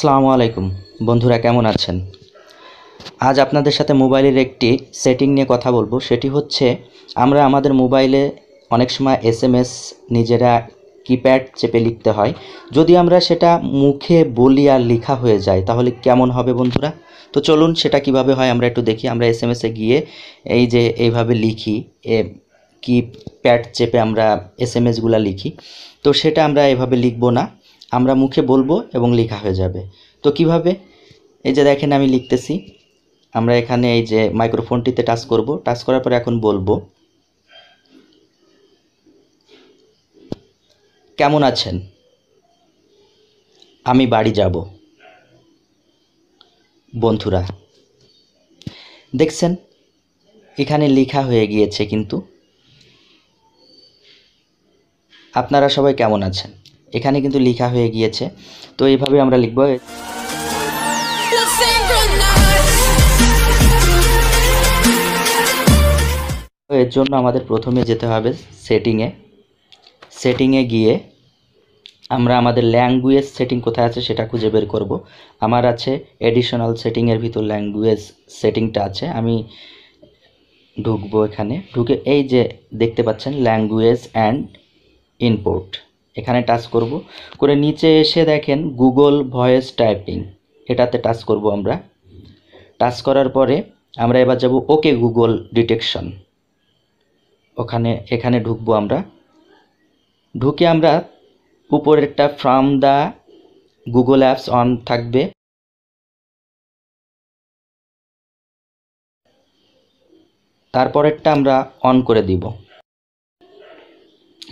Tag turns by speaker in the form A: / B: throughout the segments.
A: সালামু আলাইকুম বন্ধুরা কেমন আছেন আজ আপনাদের সাথে মোবাইলের একটি সেটিং নিয়ে কথা বলবো সেটি হচ্ছে আমরা আমাদের মোবাইলে অনেক সময় এস এম এস নিজেরা কিপ্যাড চেপে লিখতে হয় যদি আমরা সেটা মুখে বলি আর লেখা হয়ে যায় তাহলে কেমন হবে বন্ধুরা তো চলুন সেটা কিভাবে হয় আমরা একটু দেখি আমরা এস এম এসে গিয়ে এই যে এইভাবে লিখি এ কিপ্যাড চেপে আমরা এস এম এসগুলো লিখি তো সেটা আমরা এভাবে লিখবো না আমরা মুখে বলবো এবং লেখা হয়ে যাবে তো কিভাবে এই যে দেখেন আমি লিখতেছি আমরা এখানে এই যে মাইক্রোফোনটিতে টাচ করব টাচ করার পরে এখন বলবো কেমন আছেন আমি বাড়ি যাব বন্ধুরা দেখছেন এখানে লেখা হয়ে গিয়েছে কিন্তু আপনারা সবাই কেমন আছেন এখানে কিন্তু লেখা হয়ে গিয়েছে তো এইভাবে আমরা লিখব এর জন্য আমাদের প্রথমে যেতে হবে সেটিংয়ে সেটিংয়ে গিয়ে আমরা আমাদের ল্যাঙ্গুয়েজ সেটিং কোথায় আছে সেটা খুঁজে বের করব আমার আছে এডিশনাল সেটিংয়ের ভিতর ল্যাঙ্গুয়েজ সেটিংটা আছে আমি ঢুকবো এখানে ঢুকে এই যে দেখতে পাচ্ছেন ল্যাঙ্গুয়েজ অ্যান্ড ইনপোর্ট এখানে টাচ করব করে নিচে এসে দেখেন গুগল ভয়েস টাইপিং এটাতে টাচ করব আমরা টাচ করার পরে আমরা এবার যাব ওকে গুগল ডিটেকশন ওখানে এখানে ঢুকবো আমরা ঢুকে আমরা উপরেরটা from the Google apps on থাকবে তারপরেরটা আমরা অন করে দিব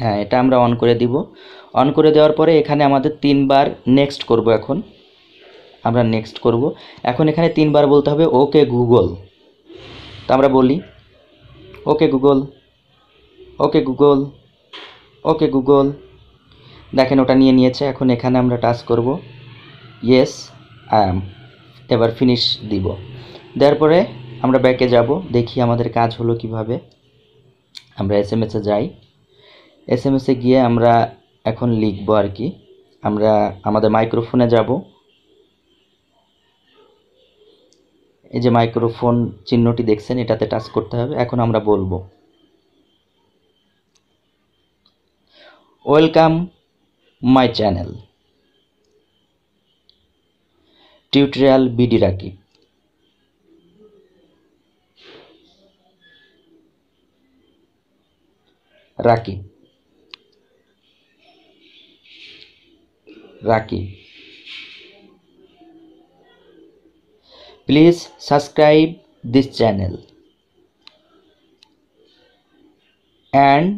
A: হ্যাঁ এটা আমরা অন করে দিব অন করে দেওয়ার পরে এখানে আমাদের তিনবার নেক্সট করব এখন আমরা নেক্সট করব এখন এখানে তিনবার বলতে হবে ওকে গুগল তো আমরা বলি okay Google okay Google okay Google দেখেন ওটা নিয়ে নিয়েছে এখন এখানে আমরা টাচ করব ইয়েস আই অ্যাম এবার ফিনিশ দিব দেওয়ার পরে আমরা ব্যাকে যাব দেখি আমাদের কাজ হলো কিভাবে আমরা এস এম এসে যাই এস এম এসে গিয়ে আমরা এখন লিখব আর কি আমরা আমাদের মাইক্রোফোনে যাব এই যে মাইক্রোফোন চিহ্নটি দেখছেন এটাতে টাচ করতে হবে এখন আমরা বলবো welcome my channel tutorial BD Rakib Rakib রাখি please subscribe this channel and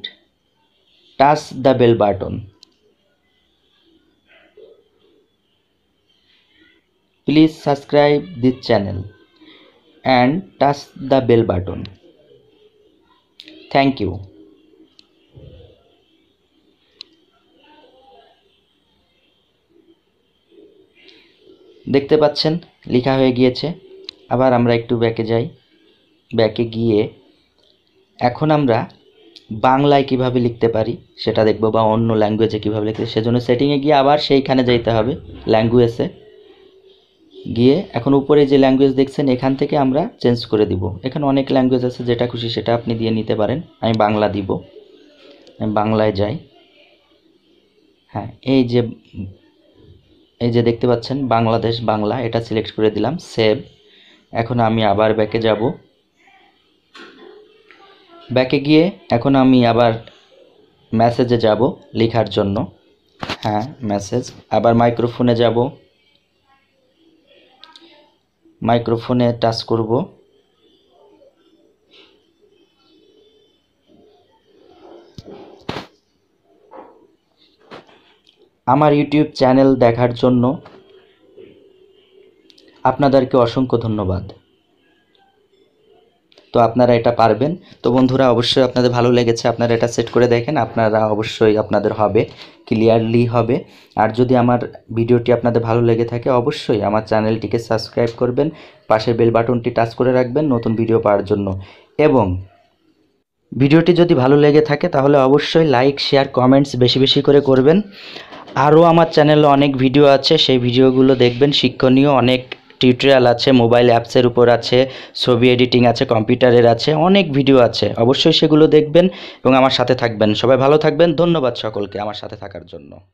A: touch the bell button please subscribe this channel and touch the bell button thank you দেখতে পাচ্ছেন লেখা হয়ে গিয়েছে আবার আমরা একটু ব্যাকে যাই ব্যাকে গিয়ে এখন আমরা বাংলায় কিভাবে লিখতে পারি সেটা দেখব বা অন্য ল্যাঙ্গুয়েজে কীভাবে লিখতে সেজন্য সেটিংয়ে গিয়ে আবার সেইখানে যেতে হবে ল্যাঙ্গুয়েজে গিয়ে এখন উপরে যে ল্যাঙ্গুয়েজ দেখছেন এখান থেকে আমরা চেঞ্জ করে দিব এখানে অনেক ল্যাঙ্গুয়েজ আছে যেটা খুশি সেটা আপনি দিয়ে নিতে পারেন আমি বাংলা দিব আমি বাংলায় যাই হ্যাঁ এই যে এই যে দেখতে পাচ্ছেন বাংলাদেশ বাংলা এটা সিলেক্ট করে দিলাম সেভ এখন আমি আবার ব্যাকে যাব ব্যাকে গিয়ে এখন আমি আবার মেসেজে যাব লেখার জন্য হ্যাঁ মেসেজ আবার মাইক্রোফোনে যাব মাইক্রোফোনে টাচ করব আমার ইউটিউব চ্যানেল দেখার জন্য আপনাদেরকে অসংখ্য ধন্যবাদ তো আপনারা এটা পারবেন তো বন্ধুরা অবশ্যই আপনাদের ভালো লেগেছে আপনারা এটা সেট করে দেখেন আপনারা অবশ্যই আপনাদের হবে ক্লিয়ারলি হবে আর যদি আমার ভিডিওটি আপনাদের ভালো লেগে থাকে অবশ্যই আমার চ্যানেলটিকে সাবস্ক্রাইব করবেন পাশের বেল বাটনটি টাচ করে রাখবেন নতুন ভিডিও পাওয়ার জন্য এবং ভিডিওটি যদি ভালো লেগে থাকে তাহলে অবশ্যই লাইক শেয়ার কমেন্টস বেশি বেশি করে করবেন আরও আমার চ্যানেলে অনেক ভিডিও আছে সেই ভিডিওগুলো দেখবেন শিক্ষণীয় অনেক টিউটোরিয়াল আছে মোবাইল অ্যাপসের উপর আছে ছবি এডিটিং আছে কম্পিউটারের আছে অনেক ভিডিও আছে অবশ্যই সেগুলো দেখবেন এবং আমার সাথে থাকবেন সবাই ভালো থাকবেন ধন্যবাদ সকলকে আমার সাথে থাকার জন্য